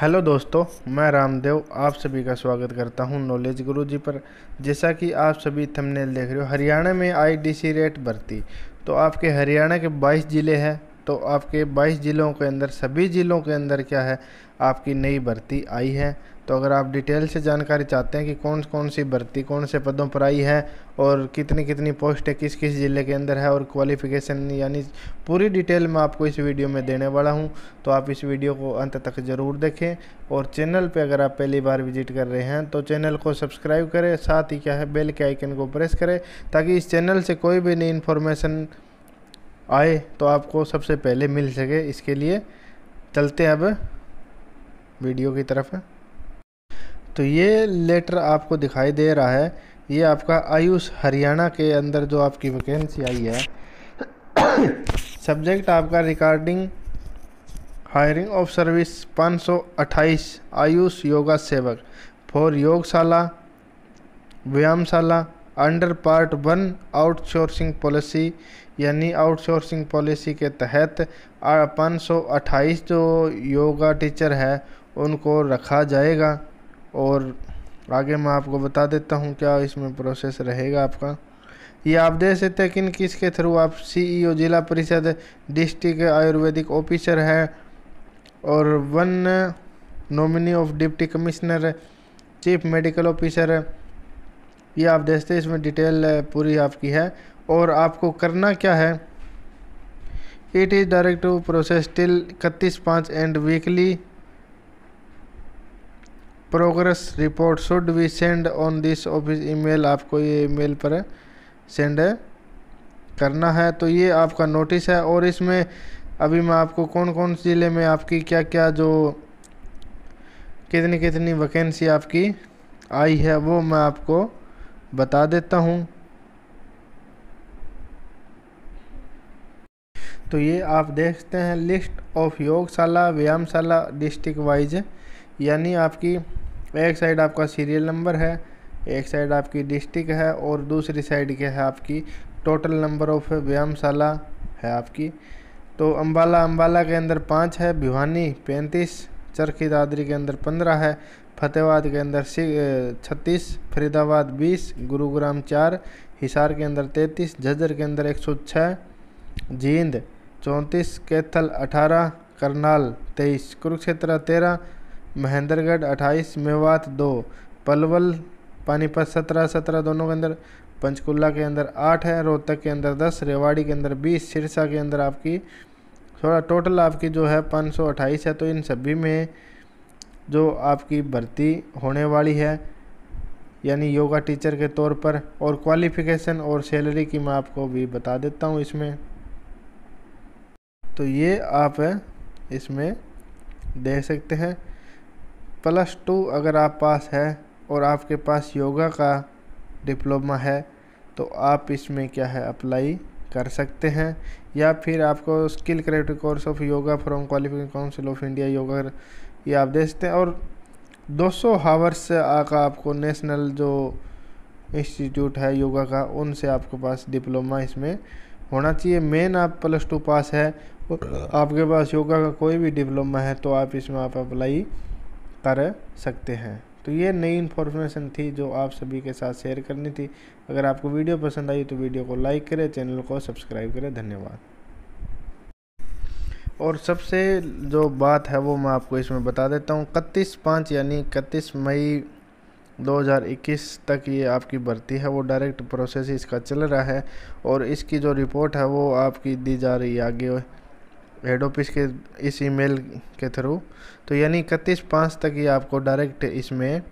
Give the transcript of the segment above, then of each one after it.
hello दोस्तों मैं रामदेव आप सभी का स्वागत करता हूं नॉलेज गुरु जी पर जैसा कि आप सभी थंबनेल देख रहे हो हरियाणा में आईडीसी रेट भर्ती तो आपके हरियाणा के 22 ज़िले हैं तो आपके 22 ज़िलों के अंदर सभी ज़िलों के अंदर क्या है आपकी नई भर्ती आई है तो अगर आप डिटेल से जानकारी चाहते हैं कि कौन कौन सी भर्ती कौन से पदों पर आई है और कितनी कितनी पोस्टें किस किस ज़िले के अंदर है और क्वालिफ़िकेशन यानी पूरी डिटेल मैं आपको इस वीडियो में देने वाला हूं तो आप इस वीडियो को अंत तक ज़रूर देखें और चैनल पे अगर आप पहली बार विजिट कर रहे हैं तो चैनल को सब्सक्राइब करें साथ ही क्या है बेल के आइकन को प्रेस करें ताकि इस चैनल से कोई भी नई इन्फॉर्मेशन आए तो आपको सबसे पहले मिल सके इसके लिए चलते अब वीडियो की तरफ तो ये लेटर आपको दिखाई दे रहा है ये आपका आयुष हरियाणा के अंदर जो आपकी वैकेंसी आई है सब्जेक्ट आपका recording hiring of service 528 AYUSH yoga सेवक फॉर योगशाला व्यायामशाला under part one outsourcing policy यानी आउटसोर्सिंग पॉलिसी के तहत पाँच सौ अट्ठाईस जो योगा टीचर है उनको रखा जाएगा और आगे मैं आपको बता देता हूँ क्या इसमें प्रोसेस रहेगा आपका ये आप देख सकते हैं किस किसके थ्रू आप सीईओ e जिला परिषद डिस्ट्रिक्ट आयुर्वेदिक ऑफिसर है और one nominee of deputy commissioner chief medical officer ये आप देखते हैं इसमें डिटेल पूरी आपकी है और आपको करना क्या है it is direct to process till इकतीस पाँच and weekly progress report should be send on this office email आपको ये ईमेल पर सेंड करना है तो ये आपका नोटिस है और इसमें अभी मैं आपको कौन कौन ज़िले में आपकी क्या क्या जो कितनी कितनी वैकेंसी आपकी आई है वो मैं आपको बता देता हूँ तो ये आप देखते हैं लिस्ट ऑफ योगशाला व्यायामशाला डिस्ट्रिक्ट वाइज यानी आपकी एक साइड आपका सीरियल नंबर है एक साइड आपकी डिस्ट्रिक्ट है और दूसरी साइड क्या है आपकी टोटल नंबर ऑफ व्यायामशाला है आपकी तो अम्बाला अम्बाला के अंदर पाँच है भिवानी पैंतीस चरखी दादरी के अंदर पंद्रह है फतेहाबाद के अंदर छत्तीस फरीदाबाद बीस गुरुग्राम चार हिसार के अंदर तैंतीस झज्जर के अंदर एक सौ छः जींद चौंतीस कैथल अठारह करनाल तेईस कुरुक्षेत्र तेरह महेंद्रगढ़ अट्ठाईस मेवात दो पलवल पानीपत सत्रह सत्रह दोनों के अंदर पंचकुला के अंदर आठ है रोहतक के अंदर दस रेवाड़ी के अंदर बीस सिरसा के अंदर आपकी थोड़ा टोटल आपकी जो है पाँच सौ अट्ठाईस है तो इन सभी में जो आपकी भर्ती होने वाली है यानी योगा टीचर के तौर पर और क्वालिफ़िकेशन और सैलरी की मैं आपको भी बता देता हूँ इसमें तो ये आप इसमें दे सकते हैं प्लस टू अगर आप पास है और आपके पास योगा का डिप्लोमा है तो आप इसमें क्या है अप्लाई कर सकते हैं या फिर आपको skill creative course of yoga from qualification council of India yoga ये आप दे सकते हैं और 200 सौ हावर्स आका आपको नेशनल जो इंस्टीट्यूट है योगा का उनसे आपके पास डिप्लोमा इसमें होना चाहिए मेन आप प्लस टू पास है आपके पास योगा का कोई भी डिप्लोमा है तो आप इसमें आप अप्लाई कर सकते हैं तो ये नई इन्फॉर्मेशन थी जो आप सभी के साथ शेयर करनी थी अगर आपको वीडियो पसंद आई तो वीडियो को लाइक करें चैनल को सब्सक्राइब करें धन्यवाद और सबसे जो बात है वो मैं आपको इसमें बता देता हूँ इकतीस पाँच यानी इकतीस मई 2021 तक ये आपकी भर्ती है वो डायरेक्ट प्रोसेस इसका चल रहा है और इसकी जो रिपोर्ट है वो आपकी दी जा रही है आगे हेड ऑफिस के इस ईमेल के थ्रू तो यानी इकतीस पाँच तक ये आपको डायरेक्ट इसमें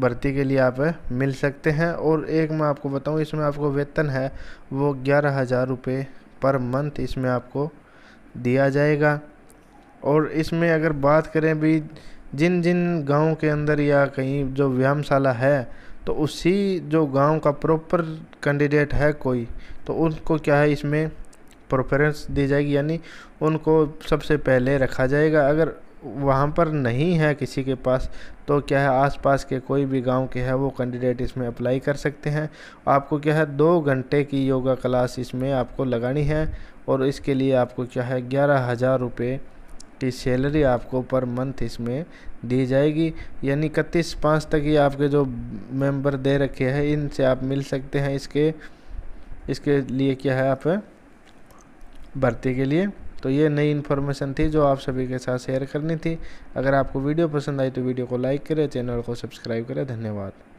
भर्ती के लिए आप मिल सकते हैं और एक मैं आपको बताऊं इसमें आपको वेतन है वो ग्यारह हज़ार रुपये पर मंथ इसमें आपको दिया जाएगा और इसमें अगर बात करें भी जिन जिन गांव के अंदर या कहीं जो व्यायामशाला है तो उसी जो गांव का प्रॉपर कैंडिडेट है कोई तो उनको क्या है इसमें प्रोफरेंस दी जाएगी यानी उनको सबसे पहले रखा जाएगा अगर वहाँ पर नहीं है किसी के पास तो क्या है आसपास के कोई भी गांव के है वो कैंडिडेट इसमें अप्लाई कर सकते हैं आपको क्या है दो घंटे की योगा क्लास इसमें आपको लगानी है और इसके लिए आपको क्या है ग्यारह हज़ार रुपये की सैलरी आपको पर मंथ इसमें दी जाएगी यानी इकतीस पाँच तक ही आपके जो मेंबर दे रखे हैं इनसे आप मिल सकते हैं इसके इसके लिए क्या है आप भर्ती के लिए तो ये नई इन्फॉर्मेशन थी जो आप सभी के साथ शेयर करनी थी अगर आपको वीडियो पसंद आई तो वीडियो को लाइक करें चैनल को सब्सक्राइब करें धन्यवाद